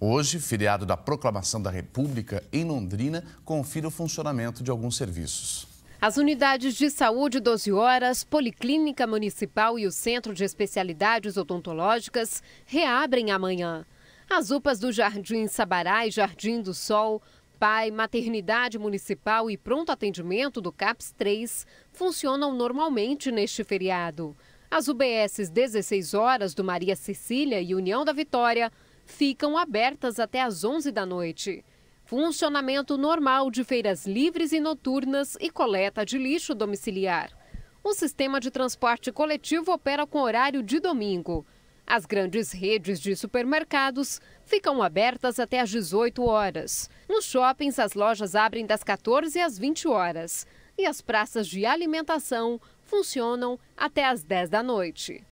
Hoje, feriado da Proclamação da República em Londrina, confira o funcionamento de alguns serviços. As unidades de saúde 12 horas, Policlínica Municipal e o Centro de Especialidades Odontológicas reabrem amanhã. As UPAs do Jardim Sabará e Jardim do Sol, PAI, Maternidade Municipal e Pronto Atendimento do CAPS 3 funcionam normalmente neste feriado. As UBSs 16 horas do Maria Cecília e União da Vitória ficam abertas até às 11 da noite. Funcionamento normal de feiras livres e noturnas e coleta de lixo domiciliar. O sistema de transporte coletivo opera com horário de domingo. As grandes redes de supermercados ficam abertas até às 18 horas. Nos shoppings, as lojas abrem das 14 às 20 horas. E as praças de alimentação funcionam até às 10 da noite.